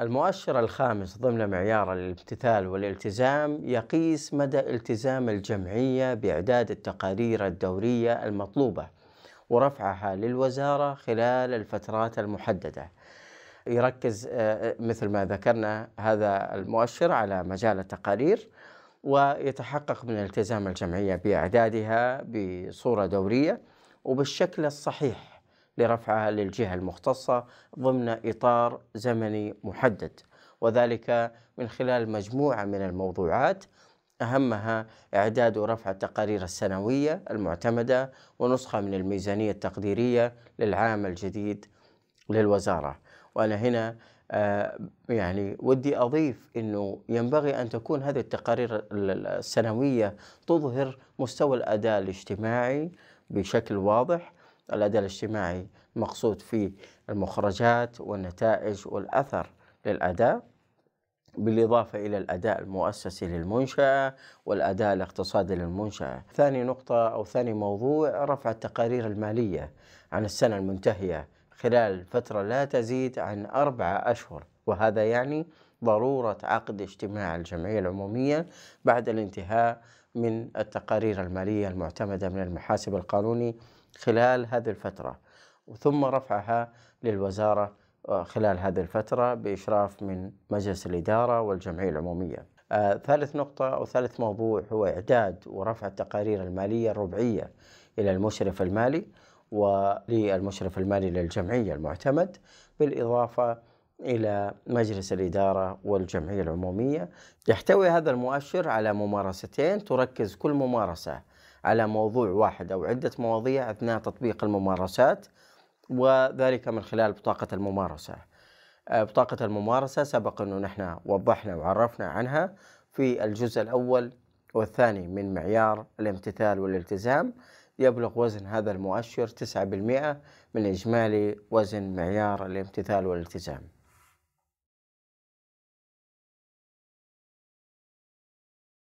المؤشر الخامس ضمن معيار الامتثال والالتزام يقيس مدى التزام الجمعية بإعداد التقارير الدورية المطلوبة ورفعها للوزارة خلال الفترات المحددة. يركز آه، مثل ما ذكرنا هذا المؤشر على مجال التقارير ويتحقق من التزام الجمعية بإعدادها بصورة دورية وبالشكل الصحيح لرفعها للجهة المختصة ضمن إطار زمني محدد وذلك من خلال مجموعة من الموضوعات أهمها إعداد ورفع التقارير السنوية المعتمدة ونسخة من الميزانية التقديرية للعام الجديد للوزارة وأنا هنا آه، يعني ودي أضيف أنه ينبغي أن تكون هذه التقارير السنوية تظهر مستوى الأداء الاجتماعي بشكل واضح الأداء الاجتماعي مقصود فيه المخرجات والنتائج والأثر للأداء بالإضافة إلى الأداء المؤسسي للمنشأة والأداء الاقتصادي للمنشأة ثاني نقطة أو ثاني موضوع رفع التقارير المالية عن السنة المنتهية خلال فترة لا تزيد عن أربعة أشهر وهذا يعني ضرورة عقد اجتماع الجمعية العمومية بعد الانتهاء من التقارير المالية المعتمدة من المحاسب القانوني خلال هذه الفترة ثم رفعها للوزارة آه، خلال هذه الفترة بإشراف من مجلس الإدارة والجمعية العمومية آه، ثالث نقطة أو ثالث موضوع هو إعداد ورفع التقارير المالية الربعية إلى المشرف المالي وللمشرف المالي للجمعية المعتمد بالإضافة إلى مجلس الإدارة والجمعية العمومية يحتوي هذا المؤشر على ممارستين تركز كل ممارسة على موضوع واحد أو عدة مواضيع أثناء تطبيق الممارسات وذلك من خلال بطاقة الممارسة آه، بطاقة الممارسة سبق أنه نحن وضحنا وعرفنا عنها في الجزء الأول والثاني من معيار الامتثال والالتزام يبلغ وزن هذا المؤشر 9% من إجمالي وزن معيار الامتثال والالتزام